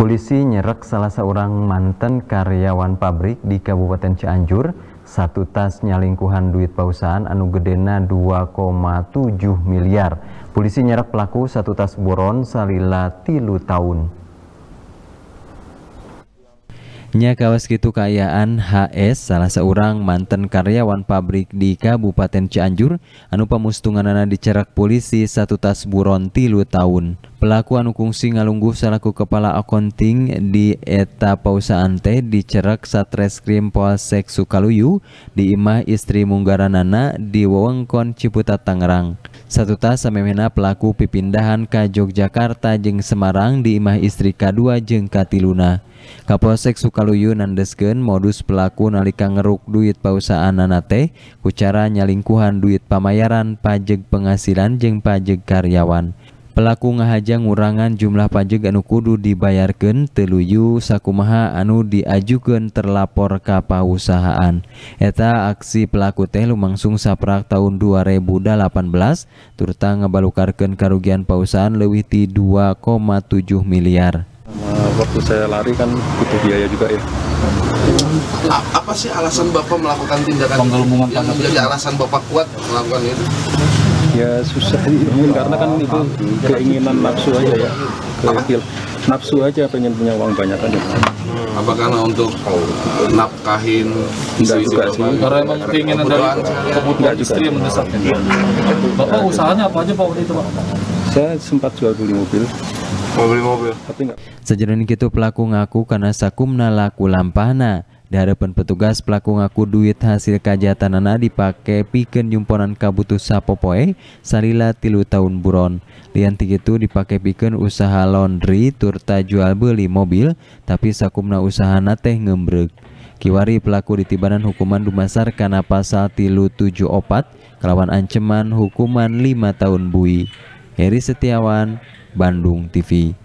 Polisi nyerek salah seorang mantan karyawan pabrik di Kabupaten Cianjur satu tas nyalingkuhan duit pausan anu gedena 2,7 miliar. Polisi nyerek pelaku satu tas boron salila tilu tahun. Nya Kawas Gitu Kayaan HS salah seorang mantan karyawan pabrik di Kabupaten Cianjur anu pamustunganana dicerak polisi satu tas buron tilu tahun. Pelaku anu kungsi ngalungguh selaku kepala akunting di eta pausaan teh dicerak Satreskrim Polsek Sukaluyu di imah istri munggaranana di wewengkon Ciputat Tangerang. Satu tas samemena pelaku pipindahan ke Yogyakarta jeng Semarang di imah istri K2 jeung Katiluna. Kapolsek Sukaluyu Nandesken modus pelaku nalika ngeruk duit pausaan nanate kucara nyalingkuhan duit pamayaran pajeg penghasilan jeng pajeg karyawan pelaku ngahaja ngurangan jumlah pajak anu kudu dibayarkan teluyu sakumaha anu diajukan terlapor ke eta aksi pelaku teh lumangsung saprak tahun 2018 turta ngebalukarkan kerugian pausahaan lebih ti 2,7 miliar eh, waktu saya lari kan butuh biaya juga ya apa sih alasan bapak melakukan tindakan penggelembungan yang menjadi alasan bapak kuat melakukan itu ya susah diomongin karena kan itu keinginan nafsu aja ya kecil nafsu aja pengen punya uang banyak aja hmm, apa karena untuk nafkahin istri juga sih karena emang keinginan dari kebutuhan istri yang mendesaknya bapak usahanya apa aja pak waktu itu pak saya sempat jual beli mobil mobil mobil tapi enggak sejalan gitu pelaku ngaku karena sakumna laku lampana di hadapan petugas, pelaku ngaku duit hasil anak dipakai piken jumponan kabutuh sapopoe salila tilu tahun buron. Lianti itu dipakai piken usaha laundry turta jual beli mobil, tapi sakumna usaha nateh ngembrek. Kiwari pelaku ditibanan hukuman dumasar karena pasal tilu tujuh opat, kelawan ancaman hukuman lima tahun bui. Heri Setiawan, Bandung TV.